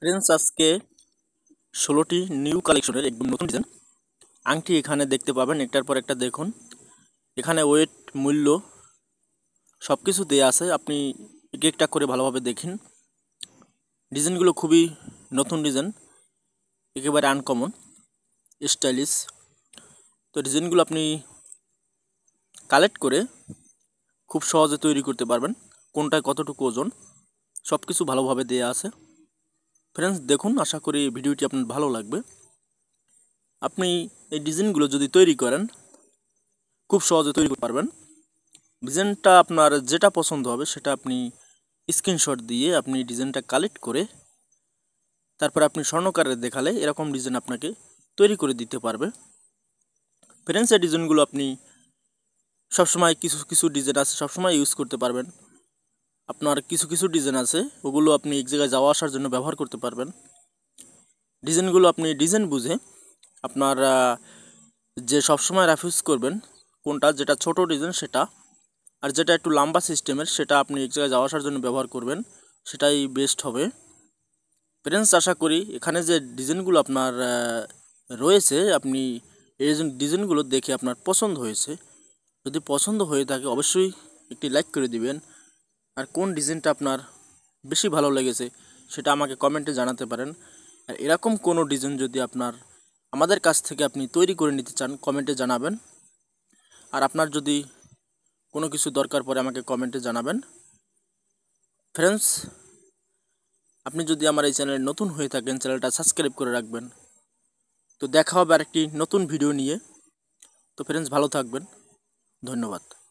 friends আজকে ষোলোটি new কালেকশনের একদম নতুন ডিজাইন আংটি এখানে দেখতে পাবেন একটার পর একটা দেখুন এখানে ওয়েট মূল্য সব কিছু দেওয়া আছে আপনি এক একটা করে ভালোভাবে দেখিন ডিজাইনগুলো খুবই নতুন ডিজাইন একেবারে আনকমন স্টাইলিশ তো ডিজাইনগুলো আপনি কালেক্ট করে খুব সহজে তৈরি করতে পারবেন কোনটায় কতটুকু ওজন সব কিছু ভালোভাবে দেওয়া আছে ফ্রেন্ডস দেখুন আশা করি ভিডিওটি আপনার ভালো লাগবে আপনি এই ডিজাইনগুলো যদি তৈরি করেন খুব সহজে তৈরি করতে পারবেন ডিজাইনটা আপনার যেটা পছন্দ হবে সেটা আপনি স্ক্রিনশট দিয়ে আপনি ডিজাইনটা কালেক্ট করে তারপর আপনি স্বর্ণকারে দেখালে এরকম ডিজাইন আপনাকে তৈরি করে দিতে পারবে ফ্রেন্ডস এই ডিজাইনগুলো আপনি সবসময় কিছু কিছু ডিজাইন আছে সবসময় ইউজ করতে পারবেন আপনার কিছু কিছু ডিজাইন আছে ওগুলো আপনি এক জায়গায় যাওয়া আসার জন্য ব্যবহার করতে পারবেন ডিজাইনগুলো আপনি ডিজাইন বুঝে আপনার যে সবসময় রাফ ইউজ করবেন কোনটা যেটা ছোট ডিজাইন সেটা আর যেটা একটু লম্বা সিস্টেমের সেটা আপনি এক জায়গায় যাওয়া আসার জন্য ব্যবহার করবেন সেটাই বেস্ট হবে প্যারেন্টস আশা করি এখানে যে ডিজাইনগুলো আপনার রয়েছে আপনি এই ডিজাইনগুলো দেখে আপনার পছন্দ হয়েছে যদি পছন্দ হয়ে থাকে অবশ্যই একটি লাইক করে দিবেন আর কোন ডিজাইনটা আপনার বেশি ভালো লেগেছে সেটা আমাকে কমেন্টে জানাতে পারেন আর এরকম কোনো ডিজাইন যদি আপনার আমাদের কাছ থেকে আপনি তৈরি করে নিতে চান কমেন্টে জানাবেন আর আপনার যদি কোনো কিছু দরকার পড়ে আমাকে কমেন্টে জানাবেন ফ্রেন্ডস আপনি যদি আমার এই চ্যানেলে নতুন হয়ে থাকেন চ্যানেলটা সাবস্ক্রাইব করে রাখবেন তো দেখা হবে আরেকটি নতুন ভিডিও নিয়ে তো ফ্রেন্ডস ভালো থাকবেন ধন্যবাদ